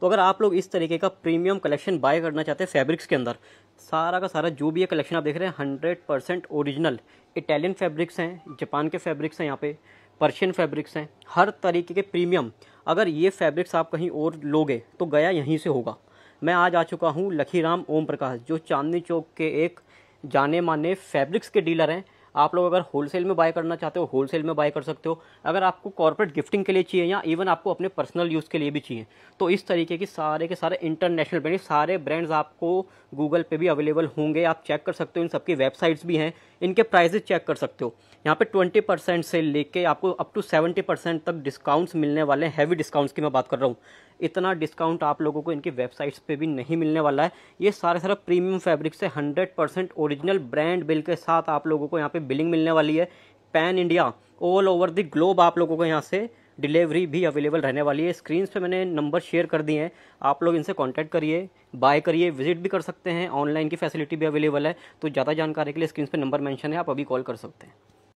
तो अगर आप लोग इस तरीके का प्रीमियम कलेक्शन बाय करना चाहते हैं फैब्रिक्स के अंदर सारा का सारा जो भी ये कलेक्शन आप देख रहे हैं hundred percent original Italian fabrics हैं जापान के फैब्रिक्स हैं यहाँ पे पर्शियन फैब्रिक्स हैं हर तरीके के प्रीमियम अगर ये फैब्रिक्स आप कहीं और लोगे तो गया यहीं से होगा मैं आज आ चुका हूँ लखीराम ओम प्रकाश जो चांदनी चौक के एक जाने माने फैब्रिक्स के डीलर हैं आप लोग अगर होलसेल में बाय करना चाहते हो होलसेल में बाय कर सकते हो अगर आपको कॉर्पोरेट गिफ्टिंग के लिए चाहिए या इवन आपको अपने पर्सनल यूज़ के लिए भी चाहिए तो इस तरीके की सारे के सारे इंटरनेशनल ब्रांड सारे ब्रांड्स आपको गूगल पे भी अवेलेबल होंगे आप चेक कर सकते हो इन सबकी वेबसाइट्स भी हैं इनके प्राइजेस चेक कर सकते हो यहाँ पे ट्वेंटी परसेंट से लेके आपको अप टू सेवेंटी परसेंट तक डिस्काउंट्स मिलने वाले हैं हैवी डिस्काउंट्स की मैं बात कर रहा हूँ इतना डिस्काउंट आप लोगों को इनकी वेबसाइट्स पे भी नहीं मिलने वाला है ये सारे सारा प्रीमियम फैब्रिक से hundred percent original brand bill के साथ आप लोगों को यहाँ पे बिलिंग मिलने वाली है pan India all over the globe आप लोगों को यहाँ से डिलीवरी भी अवेलेबल रहने वाली है स्क्रीन पे मैंने नंबर शेयर कर दिए हैं आप लोग इनसे कांटेक्ट करिए बाय करिए विजिट भी कर सकते हैं ऑनलाइन की फैसिलिटी भी अवेलेबल है तो ज़्यादा जानकारी के लिए स्क्रीन पे नंबर मेंशन है आप अभी कॉल कर सकते हैं